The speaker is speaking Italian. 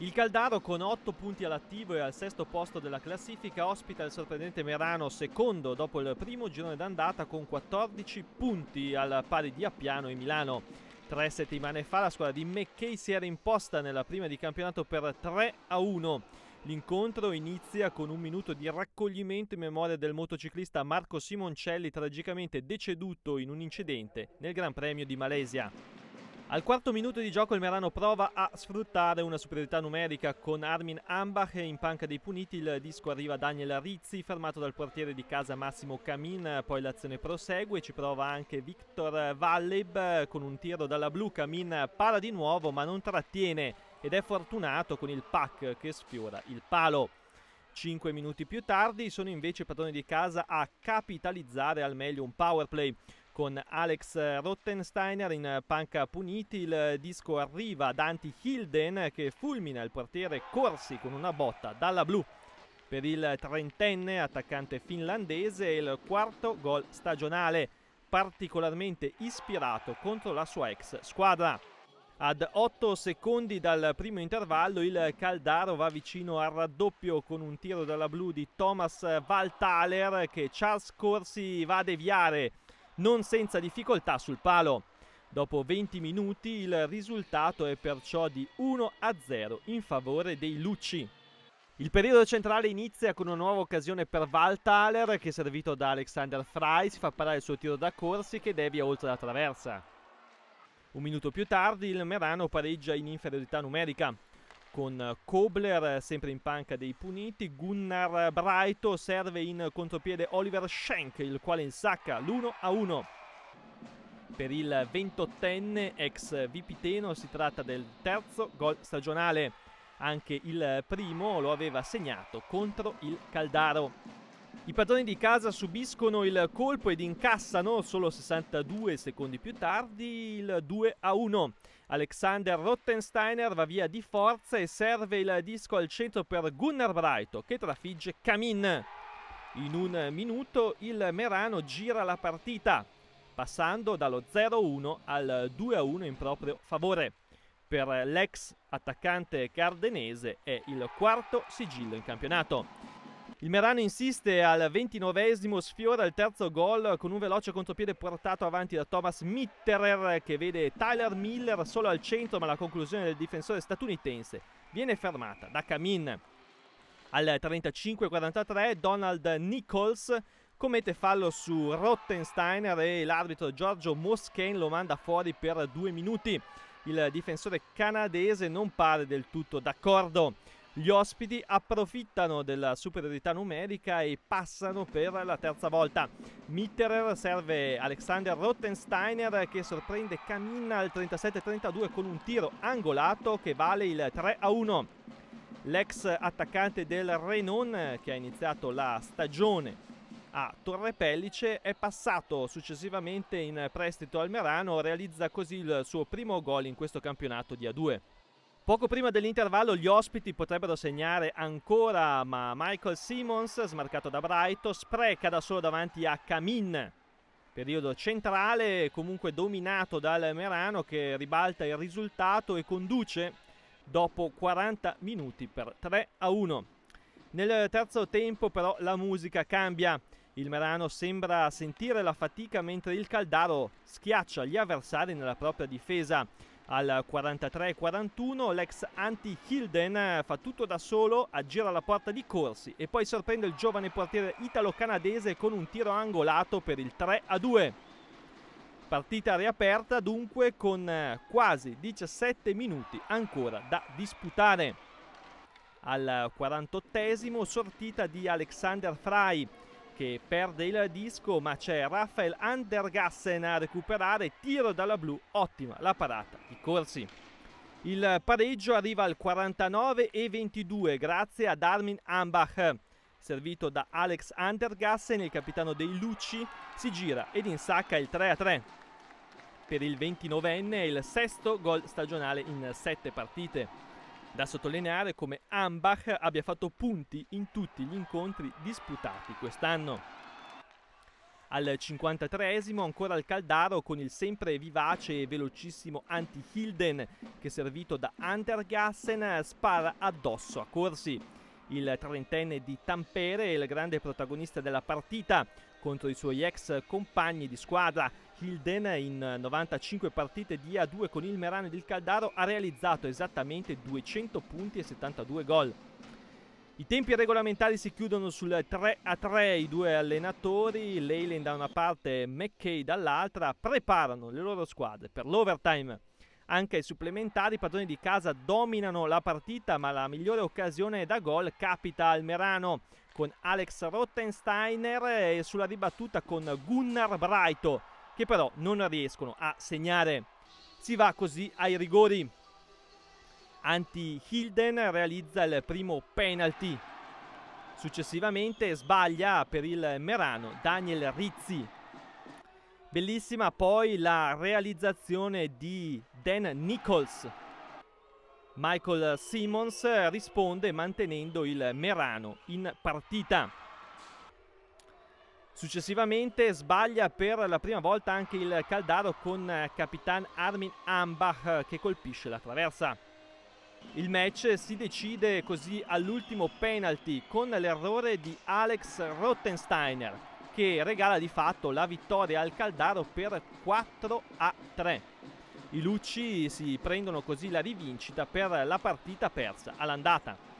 Il Caldaro con 8 punti all'attivo e al sesto posto della classifica ospita il sorprendente Merano secondo dopo il primo girone d'andata con 14 punti al pari di Appiano e Milano. Tre settimane fa la squadra di McKay si era imposta nella prima di campionato per 3 a 1. L'incontro inizia con un minuto di raccoglimento in memoria del motociclista Marco Simoncelli tragicamente deceduto in un incidente nel Gran Premio di Malesia. Al quarto minuto di gioco il Merano prova a sfruttare una superiorità numerica con Armin Ambach in panca dei puniti il disco arriva Daniel Rizzi fermato dal portiere di casa Massimo Camin poi l'azione prosegue ci prova anche Victor Valleb con un tiro dalla blu Camin para di nuovo ma non trattiene ed è fortunato con il pack che sfiora il palo. Cinque minuti più tardi sono invece i padroni di casa a capitalizzare al meglio un power play con Alex Rottensteiner in panca puniti. Il disco arriva ad Anti Hilden che fulmina il portiere Corsi con una botta dalla blu. Per il trentenne attaccante finlandese il quarto gol stagionale, particolarmente ispirato contro la sua ex squadra. Ad 8 secondi dal primo intervallo il Caldaro va vicino al raddoppio con un tiro dalla blu di Thomas Valtaler che Charles Corsi va a deviare non senza difficoltà sul palo. Dopo 20 minuti il risultato è perciò di 1-0 in favore dei Lucci. Il periodo centrale inizia con una nuova occasione per Valtaler che servito da Alexander Fry si fa parare il suo tiro da corsi che devia oltre la traversa. Un minuto più tardi il Merano pareggia in inferiorità numerica con Kobler sempre in panca dei puniti, Gunnar Braito serve in contropiede Oliver Schenk il quale insacca l'1 1 per il 28enne ex Vipiteno si tratta del terzo gol stagionale anche il primo lo aveva segnato contro il Caldaro i padroni di casa subiscono il colpo ed incassano solo 62 secondi più tardi il 2 a 1. Alexander Rottensteiner va via di forza e serve il disco al centro per Gunnar Braito che trafigge Camin. In un minuto il Merano gira la partita, passando dallo 0-1 al 2-1 in proprio favore. Per l'ex attaccante cardenese è il quarto sigillo in campionato. Il Merano insiste al 29esimo, sfiora il terzo gol con un veloce contropiede portato avanti da Thomas Mitterer che vede Tyler Miller solo al centro ma la conclusione del difensore statunitense viene fermata da Kamin. Al 35-43 Donald Nichols commette fallo su Rottensteiner e l'arbitro Giorgio Moschen lo manda fuori per due minuti. Il difensore canadese non pare del tutto d'accordo. Gli ospiti approfittano della superiorità numerica e passano per la terza volta. Mitterer serve Alexander Rottensteiner che sorprende Camina al 37-32 con un tiro angolato che vale il 3-1. L'ex attaccante del Renon che ha iniziato la stagione a Torre Pellice, è passato successivamente in prestito al Merano, realizza così il suo primo gol in questo campionato di A2. Poco prima dell'intervallo gli ospiti potrebbero segnare ancora, ma Michael Simmons, smarcato da Brighton, spreca da solo davanti a Camin. Periodo centrale, comunque dominato dal Merano che ribalta il risultato e conduce dopo 40 minuti per 3 a 1. Nel terzo tempo però la musica cambia. Il Merano sembra sentire la fatica mentre il Caldaro schiaccia gli avversari nella propria difesa al 43-41. L'ex anti Hilden eh, fa tutto da solo, aggira la porta di Corsi e poi sorprende il giovane portiere italo-canadese con un tiro angolato per il 3-2. Partita riaperta dunque con eh, quasi 17 minuti ancora da disputare. Al 48esimo sortita di Alexander Fry che perde il disco ma c'è Rafael Andergassen a recuperare, tiro dalla blu, ottima la parata di Corsi. Il pareggio arriva al 49 e 22 grazie ad Armin Ambach. Servito da Alex Andergassen, il capitano dei Lucci, si gira ed insacca il 3-3. Per il 29enne è il sesto gol stagionale in sette partite. Da sottolineare come Ambach abbia fatto punti in tutti gli incontri disputati quest'anno. Al 53 ancora il Caldaro con il sempre vivace e velocissimo Anti-Hilden che servito da Antergassen spara addosso a Corsi. Il trentenne di Tampere è il grande protagonista della partita contro i suoi ex compagni di squadra Hilden in 95 eh, partite di A2 con il Merane del Caldaro ha realizzato esattamente 200 punti e 72 gol. I tempi regolamentari si chiudono sul 3 3 i due allenatori, Leyland da una parte e McKay dall'altra, preparano le loro squadre per l'overtime. Anche ai supplementari i padroni di casa dominano la partita, ma la migliore occasione da gol capita al Merano con Alex Rottensteiner e sulla ribattuta con Gunnar Braito che però non riescono a segnare. Si va così ai rigori. Anti-Hilden realizza il primo penalty. Successivamente sbaglia per il Merano Daniel Rizzi. Bellissima poi la realizzazione di Dan Nichols. Michael Simmons risponde mantenendo il Merano in partita. Successivamente sbaglia per la prima volta anche il Caldaro con eh, capitan Armin Ambach eh, che colpisce la traversa. Il match si decide così all'ultimo penalty con l'errore di Alex Rottensteiner che regala di fatto la vittoria al Caldaro per 4 a 3. I Lucci si prendono così la rivincita per la partita persa all'andata.